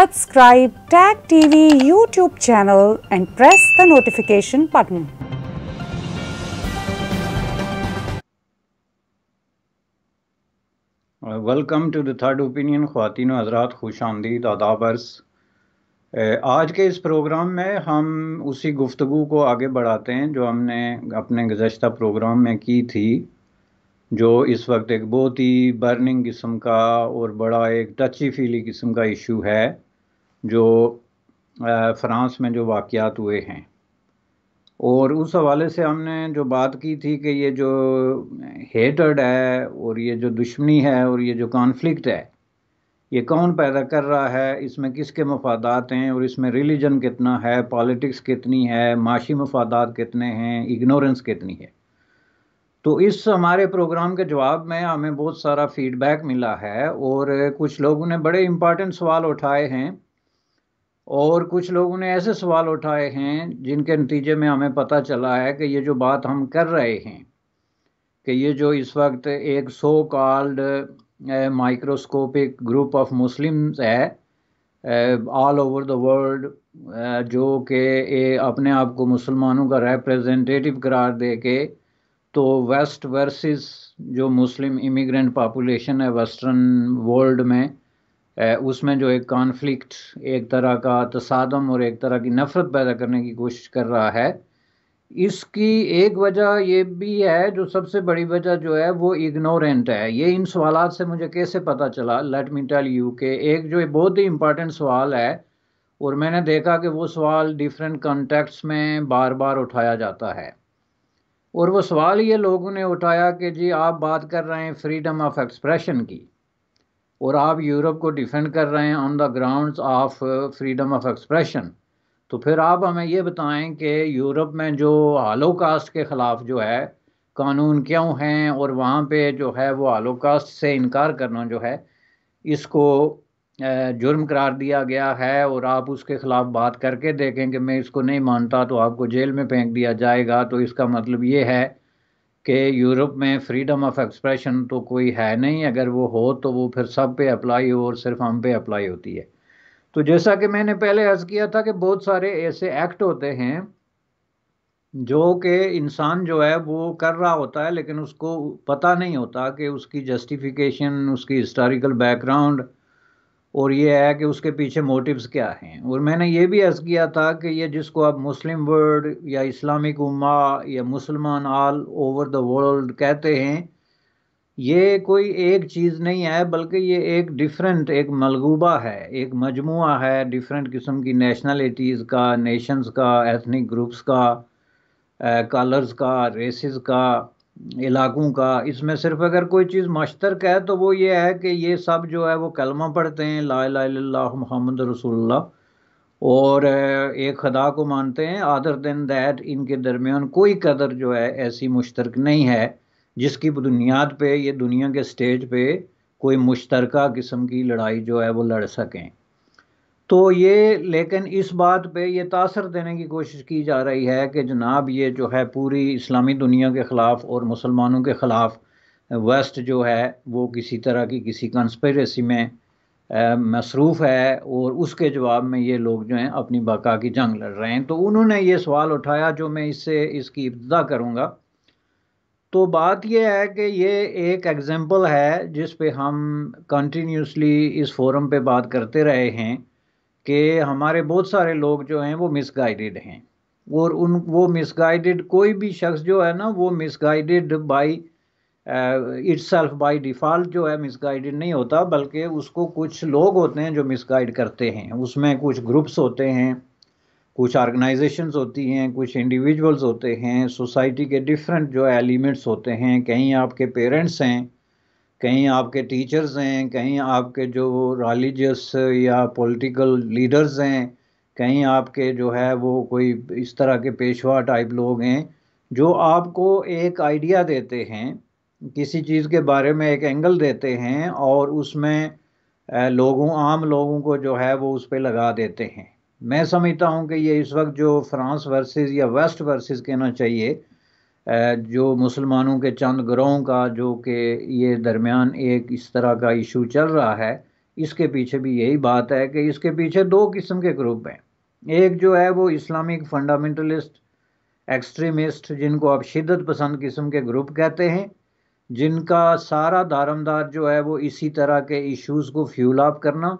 subscribe Tag TV YouTube channel and press the notification button. Welcome to the third opinion ख़वान हजरात खुश आमदीद आदाबर्स आज के इस प्रोग्राम में हम उसी गुफ्तु को आगे बढ़ाते हैं जो हमने अपने गुजशत प्रोग्राम में की थी जो इस वक्त एक बहुत ही बर्निंग किस्म का और बड़ा एक टची फीली किस्म का इशू है जो फ्रांस में जो वाक़ात हुए हैं और उस हवाले से हमने जो बात की थी कि ये जो हेटर्ड है और ये जो दुश्मनी है और ये जो कॉन्फ्लिक्ट है ये कौन पैदा कर रहा है इसमें किसके मफादात हैं और इसमें रिलीजन कितना है पॉलिटिक्स कितनी है माशी मफादात कितने हैं इग्नोरेंस कितनी है तो इस हमारे प्रोग्राम के जवाब में हमें बहुत सारा फीडबैक मिला है और कुछ लोगों ने बड़े इम्पॉर्टेंट सवाल उठाए हैं और कुछ लोगों ने ऐसे सवाल उठाए हैं जिनके नतीजे में हमें पता चला है कि ये जो बात हम कर रहे हैं कि ये जो इस वक्त एक so called microscopic group of Muslims है ऑल ओवर द वर्ल्ड जो कि अपने आप को मुसलमानों का रिप्रेजेंटेटिव करार दे के तो वेस्ट वर्सेस जो मुस्लिम इमिग्रेंट पापुलेशन है वेस्टर्न वर्ल्ड में उसमें जो एक कॉन्फ्लिक्ट एक तरह का तसादम और एक तरह की नफ़रत पैदा करने की कोशिश कर रहा है इसकी एक वजह ये भी है जो सबसे बड़ी वजह जो है वो इग्नोरेंट है ये इन सवाल से मुझे कैसे पता चला लेट मी टेल यू के एक जो बहुत ही इम्पॉर्टेंट सवाल है और मैंने देखा कि वो सवाल डिफरेंट कॉन्टेक्ट्स में बार बार उठाया जाता है और वो सवाल ये लोगों ने उठाया कि जी आप बात कर रहे हैं फ्रीडम ऑफ एक्सप्रेशन की और आप यूरोप को डिफेंड कर रहे हैं on the grounds of freedom of expression तो फिर आप हमें ये बताएं कि यूरोप में जो हालोकास्ट के ख़िलाफ़ जो है कानून क्यों हैं और वहाँ पे जो है वो हालोकास्ट से इनकार करना जो है इसको uh, जुर्म करार दिया गया है और आप उसके ख़िलाफ़ बात करके देखें कि मैं इसको नहीं मानता तो आपको जेल में फेंक दिया जाएगा तो इसका मतलब ये है कि यूरोप में फ्रीडम ऑफ एक्सप्रेशन तो कोई है नहीं अगर वो हो तो वो फिर सब पे अप्लाई हो और सिर्फ हम पे अप्लाई होती है तो जैसा कि मैंने पहले अर्ज़ किया था कि बहुत सारे ऐसे एक्ट होते हैं जो कि इंसान जो है वो कर रहा होता है लेकिन उसको पता नहीं होता कि उसकी जस्टिफिकेशन उसकी हिस्टोरिकल बैकग्राउंड और ये है कि उसके पीछे मोटिव्स क्या हैं और मैंने ये भी अर्ज़ किया था कि ये जिसको आप मुस्लिम वर्ल्ड या इस्लामिक उम्मा या मुसलमान आल ओवर द वर्ल्ड कहते हैं ये कोई एक चीज़ नहीं है बल्कि ये एक डिफरेंट एक मलगूबा है एक मजमु है डिफरेंट किस्म की नेशनलिटीज़ का नेशंस का एथनिक ग्रुप्स का कलर्स का रेसिस का इलाकों का इसमें सिर्फ अगर कोई चीज़ मशतर का है तो वो ये है कि ये सब जो है वो कलमा पढ़ते हैं ला ला मोहम्मद रसोल्ला और एक खदा को मानते हैं अदर देन दैट इनके दरमियान कोई कदर जो है ऐसी मुश्तरक नहीं है जिसकी बुनियाद पे ये दुनिया के स्टेज पे कोई मुश्तरक किस्म की लड़ाई जो है वो लड़ सकें तो ये लेकिन इस बात पे ये तासर देने की कोशिश की जा रही है कि जनाब ये जो है पूरी इस्लामी दुनिया के ख़िलाफ़ और मुसलमानों के ख़िलाफ़ वेस्ट जो है वो किसी तरह की किसी कंस्परेसी में मसरूफ़ है और उसके जवाब में ये लोग जो हैं अपनी बका की जंग लड़ रहे हैं तो उन्होंने ये सवाल उठाया जो मैं इससे इसकी इब्तदा करूँगा तो बात यह है कि ये एक एग्ज़ैम्पल है जिस पे हम कंटिन्यूसली इस फोरम पे बात करते रहे हैं कि हमारे बहुत सारे लोग जो हैं वो मिसगाइडेड हैं और उन वो मिसगाइडेड कोई भी शख्स जो है ना वो misguided by itself by default जो है मिसगाइडेड नहीं होता बल्कि उसको कुछ लोग होते हैं जो मिसगाइड करते हैं उसमें कुछ ग्रुप्स होते हैं कुछ ऑर्गेनाइजेशंस होती हैं कुछ इंडिविजुअल्स होते हैं सोसाइटी के डिफरेंट जो एलिमेंट्स होते हैं कहीं आपके पेरेंट्स हैं कहीं आपके टीचर्स हैं कहीं आपके जो रिलीजियस या पॉलिटिकल लीडर्स हैं कहीं आपके जो है वो कोई इस तरह के पेशवा टाइप लोग हैं जो आपको एक आइडिया देते हैं किसी चीज़ के बारे में एक एंगल देते हैं और उसमें लोगों आम लोगों को जो है वो उस पर लगा देते हैं मैं समझता हूं कि ये इस वक्त जो फ्रांस वर्सेस या वेस्ट वर्सेस कहना चाहिए जो मुसलमानों के चंद ग्रोहों का जो कि ये दरमियान एक इस तरह का इशू चल रहा है इसके पीछे भी यही बात है कि इसके पीछे दो किस्म के ग्रुप हैं एक जो है वो इस्लामिक फंडामेंटलिस्ट एक्सट्रीमिस्ट जिनको आप शिदत पसंद किस्म के ग्रुप कहते हैं जिनका सारा दारमदार जो है वो इसी तरह के इश्यूज़ को फ्यूल अप करना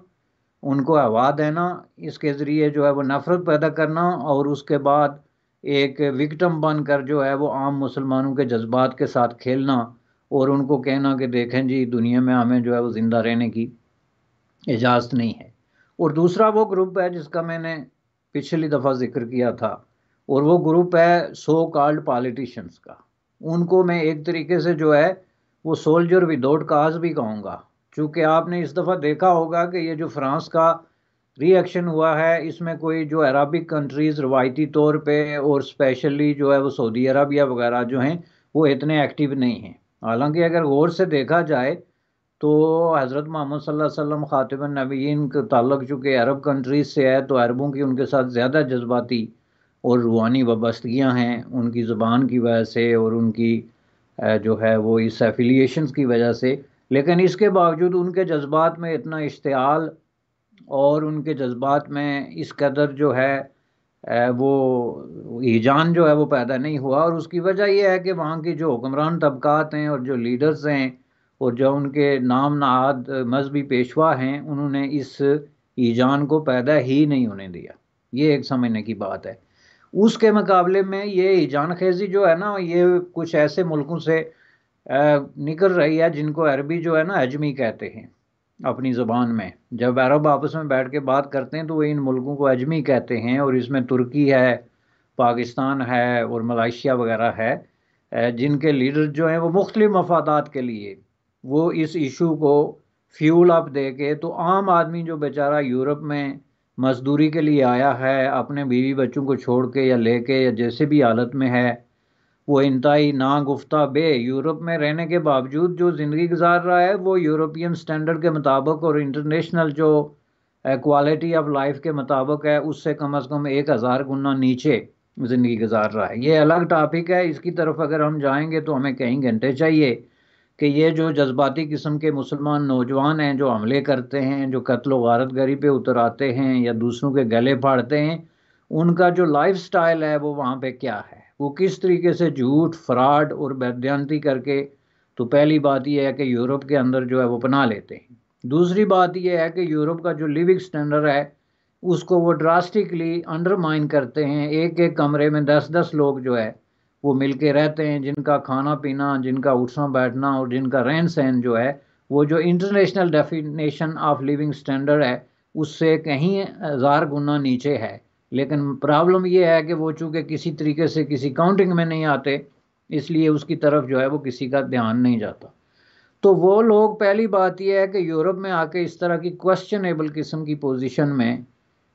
उनको हवा देना इसके ज़रिए जो है वो नफ़रत पैदा करना और उसके बाद एक विक्टम बनकर जो है वो आम मुसलमानों के जज्बात के साथ खेलना और उनको कहना कि देखें जी दुनिया में हमें जो है वो ज़िंदा रहने की इजाज़त नहीं है और दूसरा वो ग्रुप है जिसका मैंने पिछली दफ़ा जिक्र किया था और वो ग्रुप है सो कॉल्ड पॉलिटिशन्स का उनको मैं एक तरीके से जो है वो सोल्जर विदाउट काज भी कहूँगा चूँकि आपने इस दफ़ा देखा होगा कि ये जो फ्रांस का रिएक्शन हुआ है इसमें कोई जो अरबिक कंट्रीज़ रवायती तौर पे और स्पेशली जो है वो सऊदी अरबिया वगैरह जो हैं वो इतने एक्टिव नहीं हैं हालांकि अगर गौर से देखा जाए तो हज़रत मोहम्मद वसल्लम ख़ातिब नबीन का ताल्लुक चूँकि अरब कंट्रीज़ से है तो अरबों की उनके साथ ज़्यादा जज्बाती और रूहानी वाबस्तगियाँ हैं उनकी ज़ुबान की वजह से और उनकी जो है वो इस एफिलियशन की वजह से लेकिन इसके बावजूद उनके जज्बात में इतना इश्तियाल और उनके जज्बात में इस कदर जो है वो ईजान जो है वो पैदा नहीं हुआ और उसकी वजह यह है कि वहाँ की जो हुक्मरान तबक़ात हैं और जो लीडर्स हैं और जो उनके नाम नहाद मजहबी पेशवा हैं उन्होंने इस ईजान को पैदा ही नहीं होने दिया ये एक समझने की बात है उसके मुकाबले में ये ईजान खेजी जो है ना ये कुछ ऐसे मुल्कों से निकल रही है जिनको अरबी जो है ना अजमी कहते हैं अपनी ज़बान में जब अरब आपस में बैठ के बात करते हैं तो वो इन मुल्कों को अजमी कहते हैं और इसमें तुर्की है पाकिस्तान है और मलाइशिया वगैरह है जिनके लीडर जो हैं वो मुख्तलि मफादात के लिए वो इस इशू को फ्यूल अप दे के तो आम आदमी जो बेचारा यूरोप में मजदूरी के लिए आया है अपने बीवी बच्चों को छोड़ के या ले के या जैसे भी हालत में है वो इंतई नागुफ्ता बे यूरोप में रहने के बावजूद जो ज़िंदगी गुजार रहा है वो यूरोपियन स्टैंडर्ड के मुताबिक और इंटरनेशनल जो क्वालिटी ऑफ लाइफ के मुताबिक है उससे कम अज़ कम एक हज़ार गुना नीचे ज़िंदगी गुजार रहा है ये अलग टॉपिक है इसकी तरफ अगर हम जाएंगे तो हमें कई घंटे चाहिए कि ये जो जज्बाती किस्म के मुसलमान नौजवान हैं जो हमले करते हैं जो कत्ल वारत गरी पे उतर आते हैं या दूसरों के गले फाड़ते हैं उनका जो लाइफ स्टाइल है वो वहाँ पे क्या है वो किस तरीके से झूठ फ्रॉड और बेदयंती करके तो पहली बात यह है कि यूरोप के अंदर जो है वो बना लेते हैं दूसरी बात यह है कि यूरोप का जो लिविंग स्टैंडर्ड है उसको वो ड्रास्टिकली अंडरमाइन करते हैं एक एक कमरे में दस दस लोग जो है वो मिल के रहते हैं जिनका खाना पीना जिनका उठना बैठना और जिनका रहन सहन जो है वो जो international definition of living standard है उससे कहीं हज़ार गुना नीचे है लेकिन प्रॉब्लम ये है कि वो चूँकि किसी तरीके से किसी काउंटिंग में नहीं आते इसलिए उसकी तरफ जो है वो किसी का ध्यान नहीं जाता तो वो लोग पहली बात यह है कि यूरोप में आके इस तरह की क्वेश्चनेबल किस्म की पोजीशन में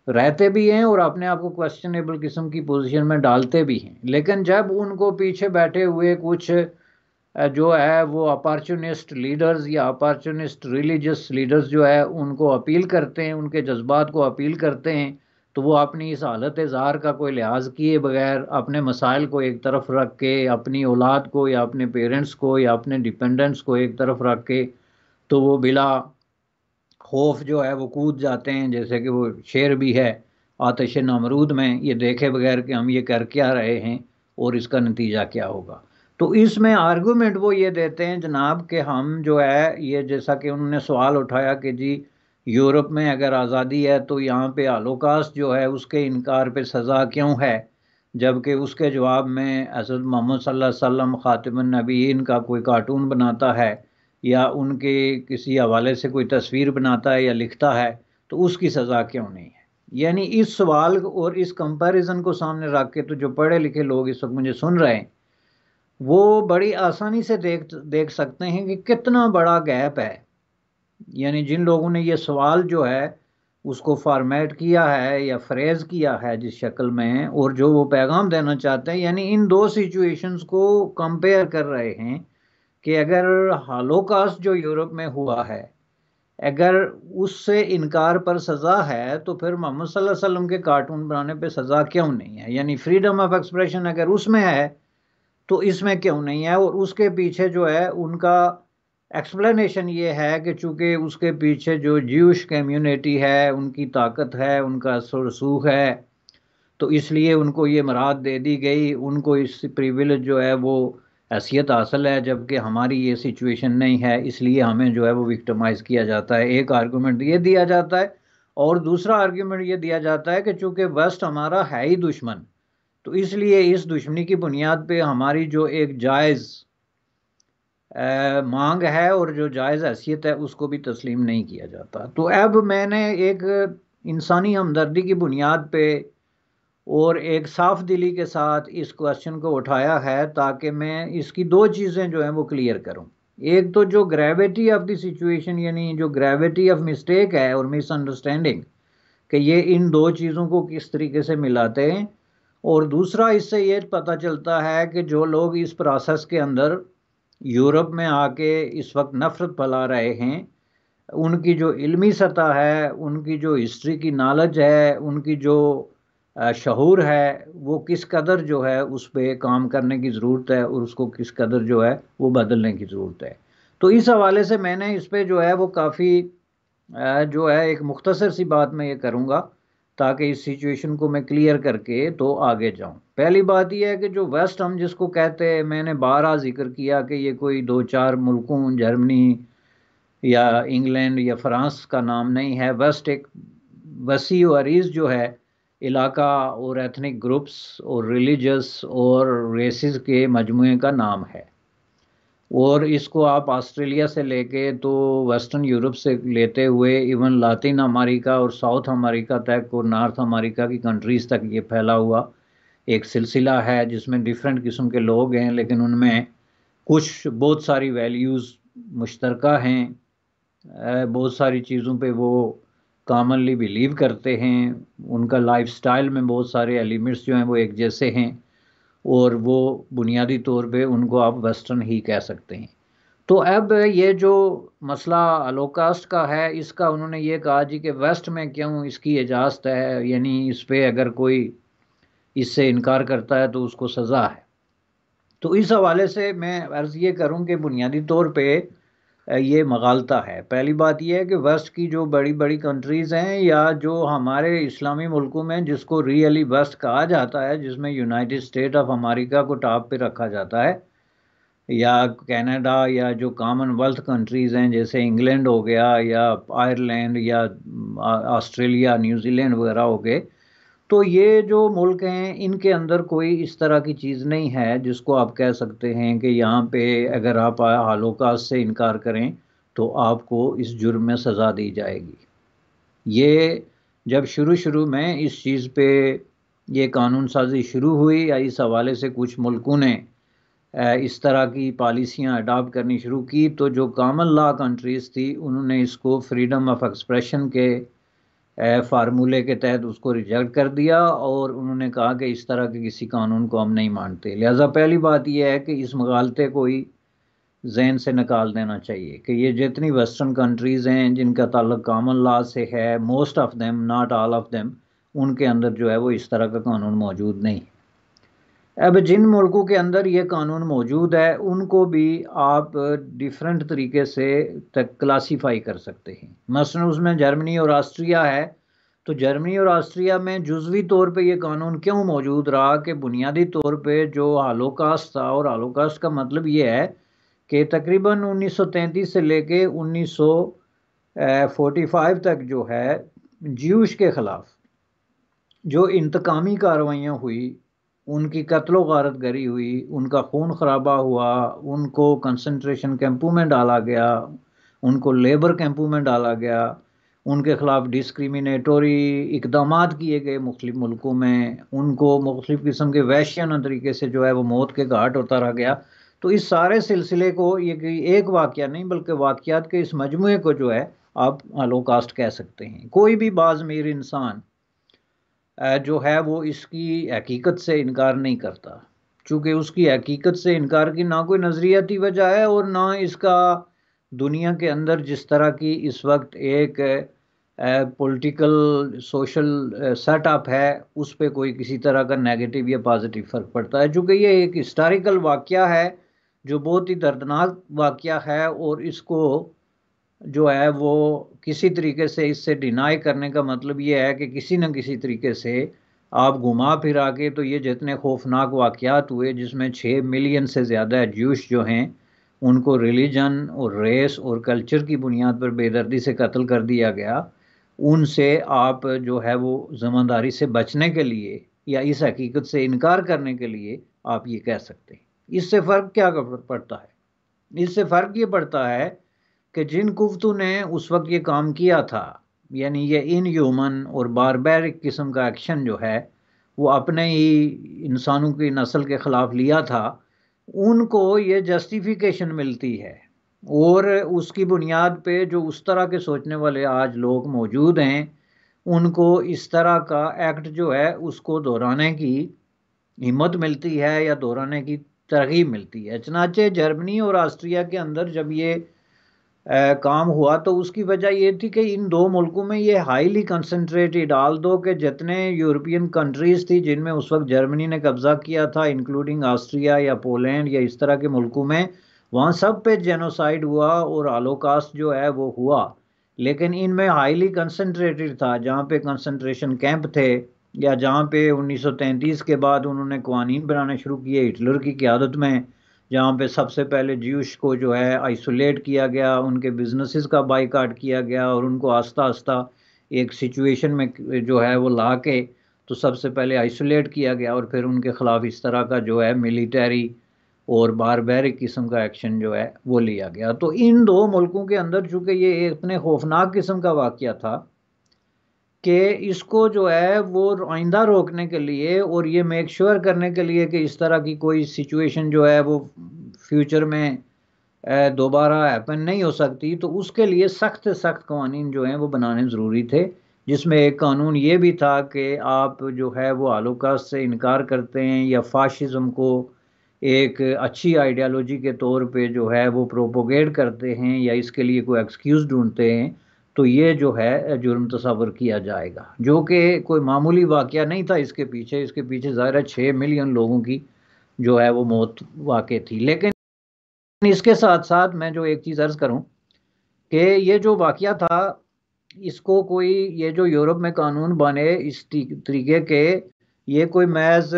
रहते भी हैं और अपने आप को क्वेश्चनेबल किस्म की पोजीशन में डालते भी हैं लेकिन जब उनको पीछे बैठे हुए कुछ जो है वो अपॉर्चुनिस्ट लीडर्स या अपॉर्चुनिस्ट रिलीजियस लीडर्स जो है उनको अपील करते हैं उनके जज्बात को अपील करते हैं तो वो अपनी इस हालत इजहार का कोई लिहाज किए बगैर अपने मसाइल को एक तरफ रख के अपनी औलाद को या अपने पेरेंट्स को या अपने डिपेंडेंट्स को एक तरफ रख के तो वो बिला खौफ जो है वो कूद जाते हैं जैसे कि वो शेर भी है आतश नमरूद में ये देखे बगैर कि हम ये कर क्या रहे हैं और इसका नतीजा क्या होगा तो इसमें आर्गूमेंट वो ये देते हैं जनाब कि हम जो है ये जैसा कि उन्होंने सवाल उठाया कि जी यूरोप में अगर आज़ादी है तो यहाँ पे आलोकास्ट जो है उसके इनकार पे सज़ा क्यों है जबकि उसके जवाब में असद मोहम्मद सल्लम ख़ातमन का कोई कार्टून बनाता है या उनके किसी हवाले से कोई तस्वीर बनाता है या लिखता है तो उसकी सज़ा क्यों नहीं है यानी इस सवाल और इस कंपैरिजन को सामने रख के तो जो पढ़े लिखे लोग इस वक्त मुझे सुन रहे हैं वो बड़ी आसानी से देख देख सकते हैं कि कितना बड़ा गैप है यानी जिन लोगों ने ये सवाल जो है उसको फॉर्मेट किया है या फ्रेज किया है जिस शक्ल में और जो वो पैगाम देना चाहते हैं यानी इन दो सिचुएशंस को कंपेयर कर रहे हैं कि अगर हालोकास्ट जो यूरोप में हुआ है अगर उससे इनकार पर सज़ा है तो फिर मोहम्मद वसल्लम के कार्टून बनाने पे सज़ा क्यों नहीं है यानी फ्रीडम ऑफ एक्सप्रेशन अगर उसमें है तो इसमें क्यों नहीं है और उसके पीछे जो है उनका एक्सप्लेनेशन ये है कि चूंकि उसके पीछे जो ज्यूश कम्युनिटी है उनकी ताकत है उनका सुरसूख है तो इसलिए उनको ये मराद दे दी गई उनको इस प्रिविलेज जो है वो हैसियत हासिल है जबकि हमारी ये सिचुएशन नहीं है इसलिए हमें जो है वो विक्टमाइज़ किया जाता है एक आर्गूमेंट ये दिया जाता है और दूसरा आर्गूमेंट ये दिया जाता है कि चूंकि वेस्ट हमारा है ही दुश्मन तो इसलिए इस दुश्मनी की बुनियाद पे हमारी जो एक जायज़ मांग है और जो जायज़ हैसियत है उसको भी तस्लीम नहीं किया जाता तो अब मैंने एक इंसानी हमदर्दी की बुनियाद पे और एक साफ दिली के साथ इस क्वेश्चन को उठाया है ताकि मैं इसकी दो चीज़ें जो हैं वो क्लियर करूं एक तो जो ग्रेविटी ऑफ द सिचुएशन यानी जो ग्रेविटी ऑफ मिस्टेक है और मिसअंडरस्टैंडिंग कि ये इन दो चीज़ों को किस तरीके से मिलाते हैं और दूसरा इससे ये पता चलता है कि जो लोग इस प्रोसेस के अंदर यूरोप में आके इस वक्त नफ़रत फैला रहे हैं उनकी जो इल्मी सतह है उनकी जो हिस्ट्री की नॉलेज है उनकी जो शहूर है वो किस कदर जो है उस पर काम करने की ज़रूरत है और उसको किस कदर जो है वो बदलने की ज़रूरत है तो इस हवाले से मैंने इस पर जो है वो काफ़ी जो है एक मुख्तसर सी बात मैं ये करूँगा ताकि इस सिचुएशन को मैं क्लियर करके तो आगे जाऊं पहली बात यह है कि जो वेस्ट हम जिसको कहते हैं मैंने बारह जिक्र किया कि ये कोई दो चार मुल्कों जर्मनी या इंग्लैंड या फ्रांस का नाम नहीं है वेस्ट एक वसी वरीज जो है इलाका और एथनिक ग्रुप्स और रिलीजस और रेसिस के मजमू का नाम है और इसको आप ऑस्ट्रेलिया से लेके तो वेस्टर्न यूरोप से लेते हुए इवन लातिन अमेरिका और साउथ अमेरिका तक और नॉर्थ अमेरिका की कंट्रीज़ तक ये फैला हुआ एक सिलसिला है जिसमें डिफरेंट किस्म के लोग हैं लेकिन उनमें कुछ बहुत सारी वैल्यूज़ मुश्तरक हैं बहुत सारी चीज़ों पे वो कामनली बिलीव करते हैं उनका लाइफ स्टाइल में बहुत सारे एलिमेंट्स जो हैं वो एक जैसे हैं और वो बुनियादी तौर पे उनको आप वेस्टर्न ही कह सकते हैं तो अब ये जो मसला अलोकास्ट का है इसका उन्होंने ये कहा जी कि वेस्ट में क्यों इसकी इजाज़त है यानी इस पर अगर कोई इससे इनकार करता है तो उसको सज़ा है तो इस हवाले से मैं अर्ज़ ये करूँ कि बुनियादी तौर पर ये मगालता है पहली बात यह है कि वेस्ट की जो बड़ी बड़ी कंट्रीज़ हैं या जो हमारे इस्लामी मुल्कों में जिसको रियली वेस्ट कहा जाता है जिसमें यूनाइटेड स्टेट ऑफ अमेरिका को टॉप पे रखा जाता है या कनाडा या जो कॉमनवेल्थ कंट्रीज़ हैं जैसे इंग्लैंड हो गया या आयरलैंड या ऑस्ट्रेलिया न्यूजीलैंड वगैरह हो गए तो ये जो मुल्क हैं इनके अंदर कोई इस तरह की चीज़ नहीं है जिसको आप कह सकते हैं कि यहाँ पे अगर आप हालोकात से इनकार करें तो आपको इस जुर्म में सज़ा दी जाएगी ये जब शुरू शुरू में इस चीज़ पे ये कानून साजी शुरू हुई या इस हवाले से कुछ मुल्कों ने इस तरह की पॉलिसियाँ अडाप्ट करनी शुरू की तो जो कामन लॉ कंट्रीज़ थी उन्होंने इसको फ्रीडम ऑफ एक्सप्रेशन के फार्मूले के तहत उसको रिजेक्ट कर दिया और उन्होंने कहा कि इस तरह के किसी कानून को हम नहीं मानते लिहाजा पहली बात यह है कि इस मगालते को ही जहन से निकाल देना चाहिए कि ये जितनी वेस्टर्न कंट्रीज़ हैं जिनका ताल्लुक कामन ला से है most of them not all of them उनके अंदर जो है वो इस तरह का कानून मौजूद नहीं अब जिन मुल्कों के अंदर ये कानून मौजूद है उनको भी आप डिफरेंट तरीके से तक क्लासीफाई कर सकते हैं मसल उसमें जर्मनी और ऑस्ट्रिया है तो जर्मनी और ऑस्ट्रिया में जुजवी तौर पे ये कानून क्यों मौजूद रहा कि बुनियादी तौर पे जो आलोकास्ट था और आलोकास्ट का मतलब ये है कि तकरीबन 1933 से लेके 1945 तक जो है ज्यूश के ख़िलाफ़ जो इंतकामी कार्रवाइयाँ हुई उनकी कत्लो गारत गरी हुई उनका खून खराबा हुआ उनको कंसंट्रेशन कैंपों में डाला गया उनको लेबर कैंपों में डाला गया उनके ख़िलाफ़ डिस्क्रिमिनेटोरी इकदाम किए गए मुख्तलिफ़ मुल्कों में उनको मुख्तु किस्म के वैश्यना तरीके से जो है वो मौत के घाट होता रह गया तो इस सारे सिलसिले को ये एक वाक़ नहीं बल्कि वाक़ात के इस मजमू को जो है आप आलो कह सकते हैं कोई भी बाज़मीर इंसान जो है वो इसकी हकीकत से इनकार नहीं करता चूँकि उसकी हकीकत से इनकार की ना कोई नज़रियाती वजह है और ना इसका दुनिया के अंदर जिस तरह की इस वक्त एक पॉलिटिकल सोशल सेटअप है उस पर कोई किसी तरह का नेगेटिव या पॉजिटिव फ़र्क पड़ता है चूँकि ये एक हिस्टारिकल वाक़ है जो बहुत ही दर्दनाक वाक़ है और इसको जो है वो किसी तरीके से इससे डिनाई करने का मतलब ये है कि किसी न किसी तरीके से आप घुमा फिरा के तो ये जितने खौफनाक वाक़ात हुए जिसमें छः मिलियन से ज़्यादा जूश जो हैं उनको रिलीजन और रेस और कल्चर की बुनियाद पर बेदर्दी से कत्ल कर दिया गया उनसे आप जो है वो ज़िम्मेदारी से बचने के लिए या इस हकीकत से इनकार करने के लिए आप ये कह सकते हैं इससे फ़र्क क्या पड़ता है इससे फ़र्क ये पड़ता है कि जिन कुफ्तों ने उस वक्त ये काम किया था यानी ये इन ह्यूमन और बारबेरिक किस्म का एक्शन जो है वो अपने ही इंसानों की नस्ल के ख़िलाफ़ लिया था उनको ये जस्टिफिकेशन मिलती है और उसकी बुनियाद पे जो उस तरह के सोचने वाले आज लोग मौजूद हैं उनको इस तरह का एक्ट जो है उसको दोहराने की हिम्मत मिलती है या दोहराने की तरगीब मिलती है चनाचे जर्मनी और ऑस्ट्रिया के अंदर जब ये काम हुआ तो उसकी वजह ये थी कि इन दो मुल्कों में ये हाईली कंसनट्रेटेड आल दो के जितने यूरोपियन कंट्रीज़ थी जिनमें उस वक्त जर्मनी ने कब्ज़ा किया था इंक्लूडिंग ऑस्ट्रिया या पोलैंड या इस तरह के मुल्कों में वहाँ सब पे जेनोसाइड हुआ और आलोकास्ट जो है वो हुआ लेकिन इनमें हाईली कंसनट्रेटेड था जहाँ पे कंसनट्रेशन कैंप थे या जहाँ पे 1933 के बाद उन्होंने कवानीन बनाने शुरू किए हिटलर की क्यादत में जहाँ पे सबसे पहले ज्यूश को जो है आइसोलेट किया गया उनके बिजनेसेस का बाईकाट किया गया और उनको आस्ता आस्ता एक सिचुएशन में जो है वो ला के तो सबसे पहले आइसोलेट किया गया और फिर उनके ख़िलाफ़ इस तरह का जो है मिलिटरी और बार किस्म का एक्शन जो है वो लिया गया तो इन दो मुल्कों के अंदर चूँकि ये इतने खौफनाक किस्म का वाक़ था कि इसको जो है वो आइंदा रोकने के लिए और ये मेक श्योर sure करने के लिए कि इस तरह की कोई सिचुएशन जो है वो फ्यूचर में दोबारा हैपन नहीं हो सकती तो उसके लिए सख्त सख्त कवानीन जो हैं वो बनाने ज़रूरी थे जिसमें एक कानून ये भी था कि आप जो है वो आलोका से इनकार करते हैं या फाशिज़म को एक अच्छी आइडियालॉजी के तौर पे जो है वो प्रोपोगेट करते हैं या इसके लिए कोई एक्सक्यूज़ ढूंढते हैं तो ये जो है जुर्म तस्वर किया जाएगा जो कि कोई मामूली वाक़ नहीं था इसके पीछे इसके पीछे ज़ाहिर है छः मिलियन लोगों की जो है वो मौत वाक़ थी लेकिन इसके साथ साथ मैं जो एक चीज़ अर्ज़ करूँ कि ये जो वाक़ था इसको कोई ये जो यूरोप में कानून बने इस तरीके के ये कोई महज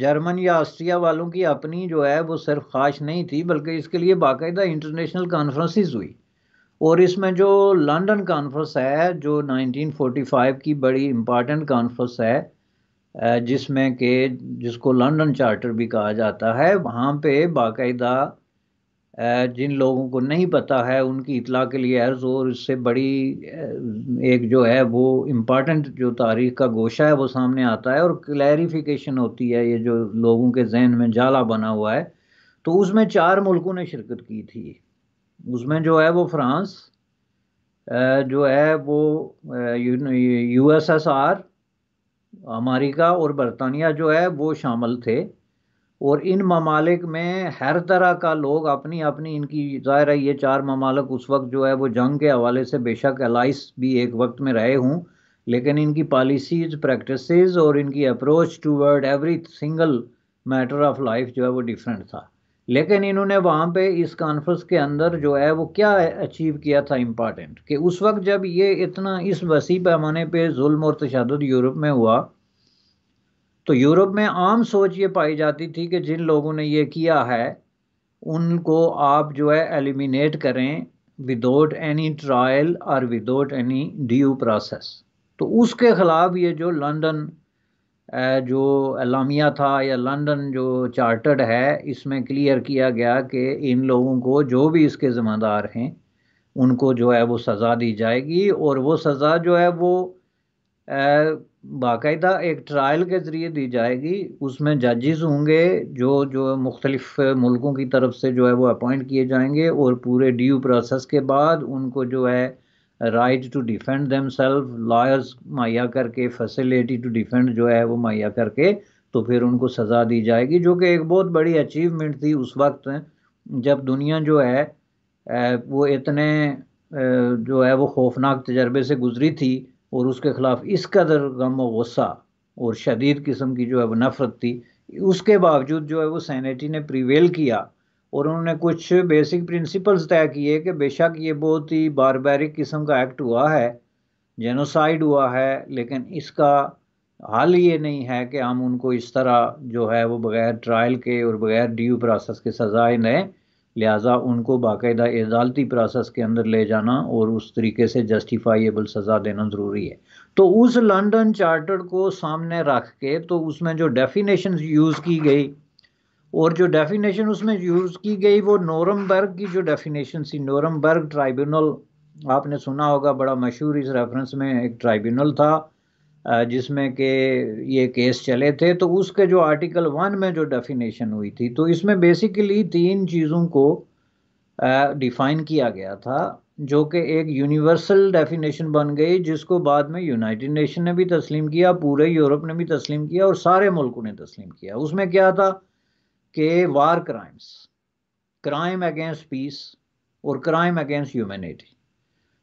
जर्मन या ऑस्ट्रिया वालों की अपनी जो है वो सिर्फ ख्वाहिश नहीं थी बल्कि इसके लिए बाकायदा इंटरनेशनल कॉन्फ्रेंसिस हुई और इसमें जो लंदन कॉन्फ्रेंस है जो 1945 की बड़ी इम्पॉर्टेंट कॉन्फ्रेंस है जिसमें के जिसको लंदन चार्टर भी कहा जाता है वहाँ पे बाकायदा जिन लोगों को नहीं पता है उनकी इतला के लिए अर्ज और इससे बड़ी एक जो है वो इम्पॉर्टेंट जो तारीख का गोशा है वो सामने आता है और क्लैरिफिकेशन होती है ये जो लोगों के जहन में जाला बना हुआ है तो उसमें चार मुल्कों ने शिरकत की थी उसमें जो है वो फ्रांस जो है वो यूएसएसआर अमेरिका और बरतानिया जो है वो शामिल थे और इन ममालिक में हर तरह का लोग अपनी अपनी इनकी ज़ाहिर है ये चार ममालक उस वक्त जो है वो जंग के हवाले से बेशक एलाइस भी एक वक्त में रहे हूँ लेकिन इनकी पॉलिसीज़ प्रैक्टिसेस और इनकी approach toward every single matter of life जो है वो डिफरेंट था लेकिन इन्होंने वहाँ पे इस कॉन्फ्रेंस के अंदर जो है वो क्या अचीव किया था इम्पॉर्टेंट कि उस वक्त जब ये इतना इस वसी पैमाने पे जुल्म और तशद यूरोप में हुआ तो यूरोप में आम सोच ये पाई जाती थी कि जिन लोगों ने ये किया है उनको आप जो है एलिमिनेट करें विदाउट एनी ट्रायल और विदाउट एनी ड्यू प्रोसेस तो उसके ख़िलाफ़ ये जो लंदन जो अलामिया था या लंदन जो चार्टर्ड है इसमें क्लियर किया गया कि इन लोगों को जो भी इसके ज़िम्मेदार हैं उनको जो है वो सज़ा दी जाएगी और वो सज़ा जो है वो बाकायदा एक ट्रायल के ज़रिए दी जाएगी उसमें जजेस होंगे जो जो मुख्तलिफ़ मुल्कों की तरफ से जो है वो अपॉइंट किए जाएंगे और पूरे ड्यू प्रोसेस के बाद उनको जो है right to defend themself lawyers मुहैया करके फैसिलिटी टू डिफेंड जो है वो मुहैया करके तो फिर उनको सज़ा दी जाएगी जो कि एक बहुत बड़ी अचीवमेंट थी उस वक्त जब दुनिया जो है वो इतने जो है वो खौफनाक तजर्बे से गुजरी थी और उसके ख़िलाफ़ इस कदर गम व गुस्सा और शदीद किस्म की जो है वो नफ़रत थी उसके बावजूद जो है वो सैनिटी ने प्रिवेल किया और उन्होंने कुछ बेसिक प्रिंसिपल्स तय किए कि बेशक ये बहुत ही बारबेरिक किस्म का एक्ट हुआ है जेनोसाइड हुआ है लेकिन इसका हल ये नहीं है कि हम उनको इस तरह जो है वो बगैर ट्रायल के और बगैर ड्यू प्रोसेस के सजाए दें लिहाजा उनको बाकायदा अदालती प्रोसेस के अंदर ले जाना और उस तरीके से जस्टिफाइबल सज़ा देना ज़रूरी है तो उस लंडन चार्टर को सामने रख के तो उसमें जो डेफिनेशन यूज़ की गई और जो डेफिनेशन उसमें यूज़ की गई वो नोरमबर्ग की जो डेफिनेशन थी नोरमबर्ग ट्राइब्यूनल आपने सुना होगा बड़ा मशहूर इस रेफरेंस में एक ट्राइब्यूनल था जिसमें के ये केस चले थे तो उसके जो आर्टिकल वन में जो डेफिनेशन हुई थी तो इसमें बेसिकली तीन चीज़ों को डिफाइन किया गया था जो कि एक यूनिवर्सल डेफिनेशन बन गई जिसको बाद में यूनाइटेड नेशन ने भी तस्लीम किया पूरे यूरोप ने भी तस्लीम किया और सारे मुल्कों ने तस्लीम किया उसमें क्या था के war crimes crime against peace और क्राइम अगेंस्ट ह्यूमैनिटी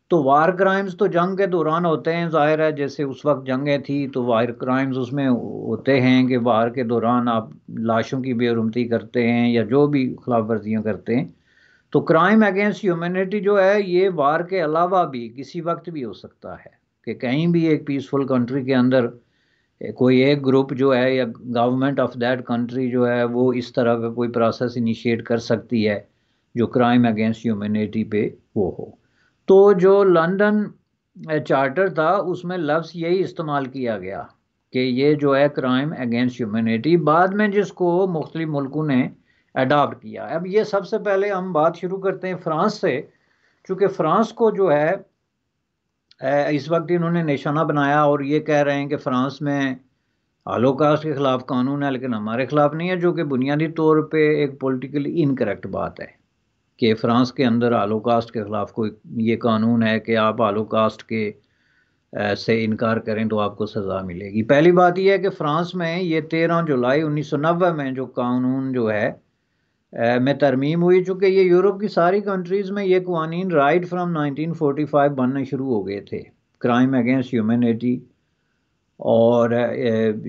तो वार क्राइम्स तो जंग के दौरान होते हैं ज़ाहिर है जैसे उस वक्त जंगें थी तो वार क्राइम्स उसमें होते हैं कि वार के दौरान आप लाशों की बेरुमती करते हैं या जो भी खिलाफ वर्जियाँ करते हैं तो क्राइम अगेंस्ट ह्यूमैनिटी जो है ये वार के अलावा भी किसी वक्त भी हो सकता है कि कहीं भी एक पीसफुल कंट्री के अंदर कोई एक ग्रुप जो है या गवर्नमेंट ऑफ दैट कंट्री जो है वो इस तरह का कोई प्रोसेस इनिशिएट कर सकती है जो क्राइम अगेंस्ट ह्यूमनिटी पे वो हो तो जो लंदन चार्टर eh, था उसमें लफ्ज़ यही इस्तेमाल किया गया कि ये जो है क्राइम अगेंस्ट ह्यूमनिटी बाद में जिसको मुख्तलि मुल्कों ने अडाप्ट किया अब ये सबसे पहले हम बात शुरू करते हैं फ्रांस से चूँकि फ्रांस को जो है इस वक्त इन्होंने निशाना बनाया और ये कह रहे हैं कि फ्रांस में आलोकास्ट के ख़िलाफ़ कानून है लेकिन हमारे ख़िलाफ़ नहीं है जो कि बुनियादी तौर पे एक पॉलिटिकली इनकरेक्ट बात है कि फ़्रांस के अंदर आलोकास्ट के ख़िलाफ़ कोई ये कानून है कि आप आलोकास्ट के से इनकार करें तो आपको सज़ा मिलेगी पहली बात यह है कि फ़्रांस में ये तेरह जुलाई उन्नीस में जो कानून जो है में तरमीम हुई चूँकि ये यूरोप की सारी कंट्रीज़ में ये कवानीन राइट फ्राम नाइनटीन फाइव बनने शुरू हो गए थे क्राइम अगेंस्ट ह्यूमनिटी और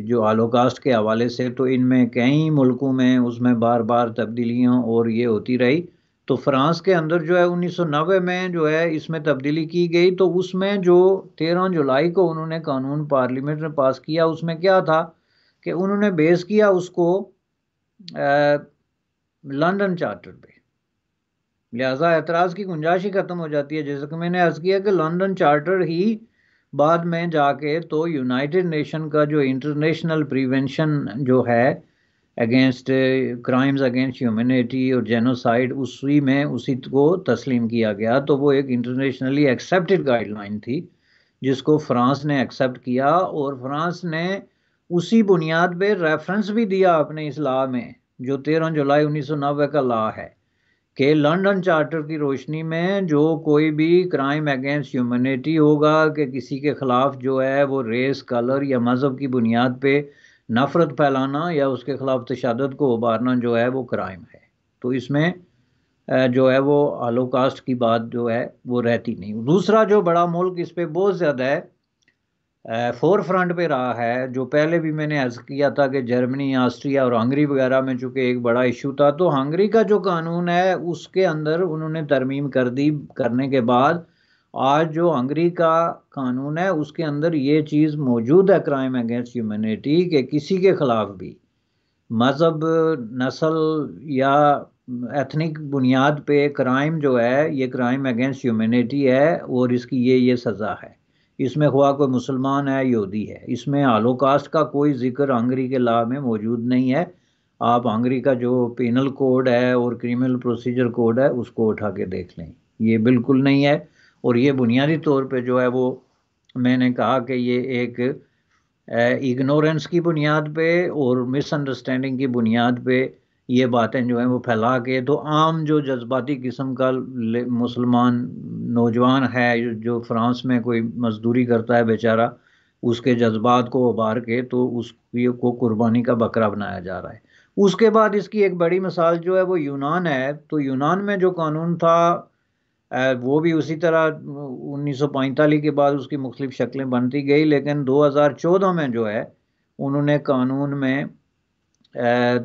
जो आलोकास्ट के हवाले से तो इनमें कई मुल्कों में उसमें बार बार तब्दीलियाँ और ये होती रही तो फ्रांस के अंदर जो है 1990 में जो है इसमें तब्दीली की गई तो उसमें जो 13 जुलाई को उन्होंने कानून पार्लियामेंट में पास किया उसमें क्या था कि उन्होंने बेस किया उसको लंदन चार्टर पे लिहाजा एतराज़ की गुंजाइश ही ख़त्म हो जाती है जैसे कि मैंने अर्ज़ किया कि लंदन चार्टर ही बाद में जाके तो यूनाइटेड नेशन का जो इंटरनेशनल प्रिवेंशन जो है अगेंस्ट क्राइम्स अगेंस्ट ह्यूमनिटी और जेनोसाइड उसी में उसी को तस्लीम किया गया तो वो एक इंटरनेशनली एक्सेप्टेड गाइडलाइन थी जिसको फ्रांस ने एक्सेप्ट किया और फ्रांस ने उसी बुनियाद पे रेफरेंस भी दिया अपने इस्लाह में जो 13 जुलाई उन्नीस का लॉ है कि लंदन चार्टर की रोशनी में जो कोई भी क्राइम अगेंस्ट ह्यूमनिटी होगा कि किसी के ख़िलाफ़ जो है वो रेस कलर या मज़हब की बुनियाद पे नफ़रत फैलाना या उसके ख़िलाफ़ तशादत को उबारना जो है वो क्राइम है तो इसमें जो है वो आलोकास्ट की बात जो है वो रहती नहीं दूसरा जो बड़ा मुल्क इस पर बहुत ज़्यादा है फोर फ्रंट पे रहा है जो पहले भी मैंने अर्ज किया था कि जर्मनी ऑस्ट्रिया और हंगरी वगैरह में चूँकि एक बड़ा इशू था तो हंगरी का जो कानून है उसके अंदर उन्होंने तरमीम कर दी करने के बाद आज जो हंगरी का कानून है उसके अंदर ये चीज़ मौजूद है क्राइम अगेंस्ट ह्यूमनिटी के किसी के ख़िलाफ़ भी मज़हब नस्ल या एथनिक बुनियाद पे क्राइम जो है ये क्राइम अगेंस्ट ह्यूमनिटी है और इसकी ये ये सज़ा है इसमें ख्वा कोई मुसलमान है यहूदी है इसमें आलोकास्ट का कोई जिक्र आंगरी के ला में मौजूद नहीं है आप आंगरी का जो पेनल कोड है और क्रिमिनल प्रोसीजर कोड है उसको उठा के देख लें ये बिल्कुल नहीं है और ये बुनियादी तौर पे जो है वो मैंने कहा कि ये एक इग्नोरेंस की बुनियाद पे और मिसअंडरस्टैंडिंग की बुनियाद पे ये बातें जो हैं वो फैला के तो आम जो जज्बाती किस्म का मुसलमान नौजवान है जो फ्रांस में कोई मजदूरी करता है बेचारा उसके जज्बात को उबार के तो उसकी को कुर्बानी का बकरा बनाया जा रहा है उसके बाद इसकी एक बड़ी मिसाल जो है वो यूनान है तो यूनान में जो कानून था वो भी उसी तरह उन्नीस के बाद उसकी मुख्तफ शक्लें बनती गई लेकिन 2014 में जो है उन्होंने कानून में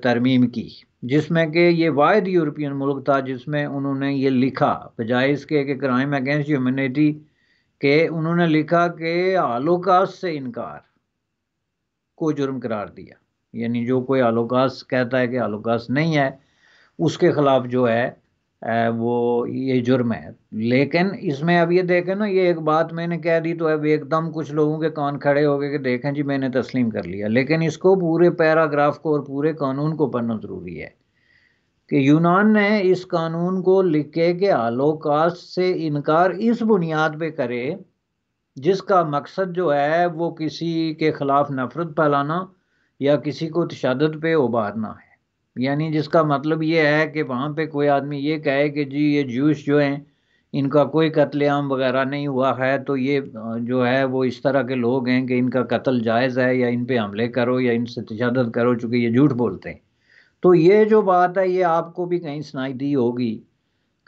तरमीम की जिसमें कि ये वाद यूरोपियन मुल्क था जिसमें उन्होंने ये लिखा बजाय इसके कि क्राइम अगेंस्ट ह्यूमनिटी के उन्होंने लिखा कि आलोकास से इनकार को जुर्म करार दिया यानी जो कोई आलोकास कहता है कि आलोकास नहीं है उसके ख़िलाफ़ जो है वो ये जुर्म है लेकिन इसमें अब ये देखें ना ये एक बात मैंने कह दी तो अब एकदम कुछ लोगों के कान खड़े हो गए कि देखें जी मैंने तस्लीम कर लिया लेकिन इसको पूरे पैराग्राफ को और पूरे कानून को पढ़ना ज़रूरी है कि यूनान ने इस कानून को लिखे के आलोकास्ट से इनकार इस बुनियाद पे करे जिसका मकसद जो है वो किसी के ख़िलाफ़ नफ़रत फैलाना या किसी को तशद पे उबारना है यानी जिसका मतलब ये है कि वहाँ पे कोई आदमी ये कहे कि जी ये जूस जो हैं इनका कोई कत्लेआम वगैरह नहीं हुआ है तो ये जो है वो इस तरह के लोग हैं कि इनका कत्ल जायज़ है या इन पे हमले करो या इनसे तजादत करो चूँकि ये झूठ बोलते हैं तो ये जो बात है ये आपको भी कहीं सुनाई दी होगी